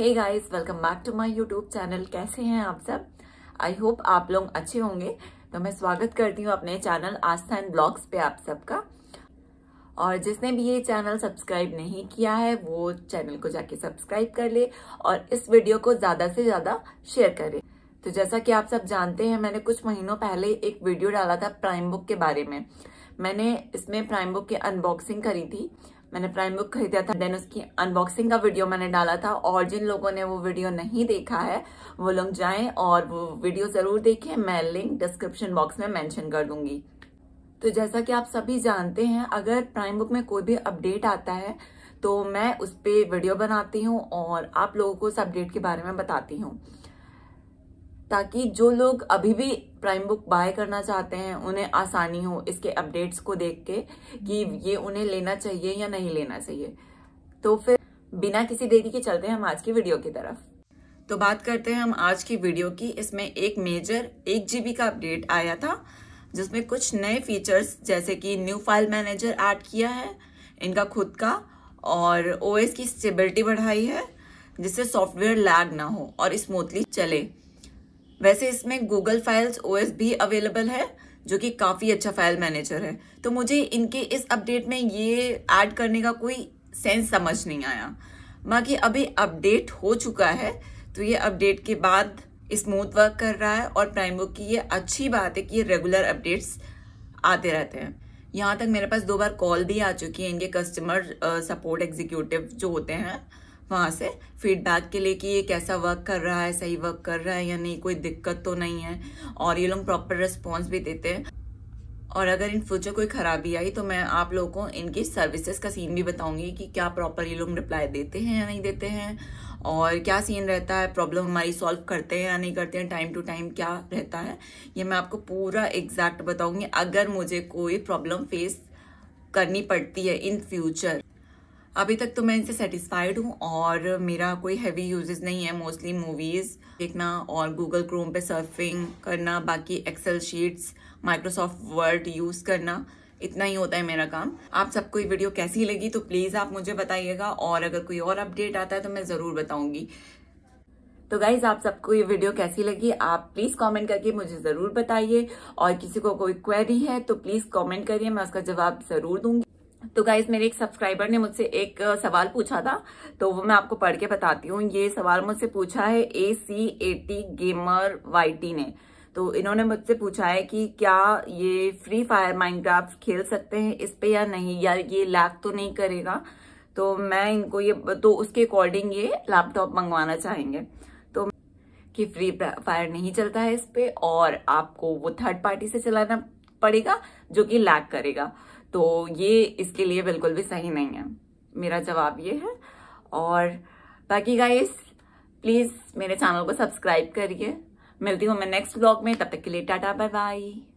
hey guys welcome back to my YouTube channel कैसे हैं आप सब आई होप आप लोग अच्छे होंगे तो मैं स्वागत करती हूँ अपने चैनल आस्था एंड ब्लॉग्स पे आप सबका और जिसने भी ये चैनल सब्सक्राइब नहीं किया है वो चैनल को जाके सब्सक्राइब कर ले और इस वीडियो को ज़्यादा से ज़्यादा शेयर करे तो जैसा कि आप सब जानते हैं मैंने कुछ महीनों पहले एक वीडियो डाला था प्राइम बुक के बारे में मैंने इसमें प्राइम बुक की अनबॉक्सिंग करी थी मैंने प्राइम बुक खरीदा था देन उसकी अनबॉक्सिंग का वीडियो मैंने डाला था और जिन लोगों ने वो वीडियो नहीं देखा है वो लोग जाएं और वो वीडियो ज़रूर देखें मैं लिंक डिस्क्रिप्शन बॉक्स में मेंशन कर दूंगी तो जैसा कि आप सभी जानते हैं अगर प्राइम बुक में कोई भी अपडेट आता है तो मैं उस पर वीडियो बनाती हूँ और आप लोगों को उस अपडेट के बारे में बताती हूँ ताकि जो लोग अभी भी प्राइम बुक बाय करना चाहते हैं उन्हें आसानी हो इसके अपडेट्स को देख के कि ये उन्हें लेना चाहिए या नहीं लेना चाहिए तो फिर बिना किसी देरी के चलते हैं हम आज की वीडियो की तरफ तो बात करते हैं हम आज की वीडियो की इसमें एक मेजर एक जीबी का अपडेट आया था जिसमें कुछ नए फीचर्स जैसे कि न्यू फाइल मैनेजर ऐड किया है इनका खुद का और ओएस की स्टेबिलिटी बढ़ाई है जिससे सॉफ्टवेयर लैग ना हो और स्मूथली चले वैसे इसमें गूगल फाइल्स ओ भी अवेलेबल है जो कि काफ़ी अच्छा फाइल मैनेजर है तो मुझे इनके इस अपडेट में ये ऐड करने का कोई सेंस समझ नहीं आया बाकी अभी अपडेट हो चुका है तो ये अपडेट के बाद स्मूथ वर्क कर रहा है और प्राइम बुक की ये अच्छी बात है कि ये रेगुलर अपडेट्स आते रहते हैं यहाँ तक मेरे पास दो बार कॉल भी आ चुकी है इनके कस्टमर सपोर्ट एग्जीक्यूटिव जो होते हैं वहाँ से फीडबैक के लिए कि ये कैसा वर्क कर रहा है सही वर्क कर रहा है या नहीं कोई दिक्कत तो नहीं है और ये लोग प्रॉपर रिस्पॉन्स भी देते हैं और अगर इन फ्यूचर कोई ख़राबी आई तो मैं आप लोगों को इनकी सर्विसेज का सीन भी बताऊंगी कि क्या प्रॉपर ये लोग रिप्लाई देते हैं या नहीं देते हैं और क्या सीन रहता है प्रॉब्लम हमारी सॉल्व करते हैं या नहीं करते हैं टाइम टू टाइम क्या रहता है ये मैं आपको पूरा एग्जैक्ट बताऊंगी अगर मुझे कोई प्रॉब्लम फेस करनी पड़ती है इन फ्यूचर अभी तक तो मैं इनसे सेटिस्फाइड हूँ और मेरा कोई हैवी यूजेस नहीं है मोस्टली मूवीज़ देखना और गूगल क्रोम पे सर्फिंग करना बाकी Excel sheets Microsoft Word use करना इतना ही होता है मेरा काम आप सबको ये वीडियो कैसी लगी तो प्लीज़ आप मुझे बताइएगा और अगर कोई और अपडेट आता है तो मैं ज़रूर बताऊंगी तो गाइज आप सबको ये वीडियो कैसी लगी आप प्लीज़ कमेंट करके मुझे ज़रूर बताइए और किसी को कोई क्वेरी है तो प्लीज़ कमेंट करिए मैं उसका जवाब ज़रूर दूंगी तो गाइज मेरे एक सब्सक्राइबर ने मुझसे एक सवाल पूछा था तो वो मैं आपको पढ़ के बताती हूँ ये सवाल मुझसे पूछा है A C A T gamer Y T ने तो इन्होंने मुझसे पूछा है कि क्या ये फ्री फायर माइनक्राफ्ट खेल सकते हैं इस पे या नहीं या ये लैग तो नहीं करेगा तो मैं इनको ये तो उसके अकॉर्डिंग ये लैपटॉप मंगवाना चाहेंगे तो कि फ्री फायर नहीं चलता है इस पे और आपको वो थर्ड पार्टी से चलाना पड़ेगा जो कि लैग करेगा तो ये इसके लिए बिल्कुल भी सही नहीं है मेरा जवाब ये है और बाकी गाइस प्लीज़ मेरे चैनल को सब्सक्राइब करिए मिलती हूँ मैं नेक्स्ट ब्लॉग में तब तक के लिए टाटा बाय बाय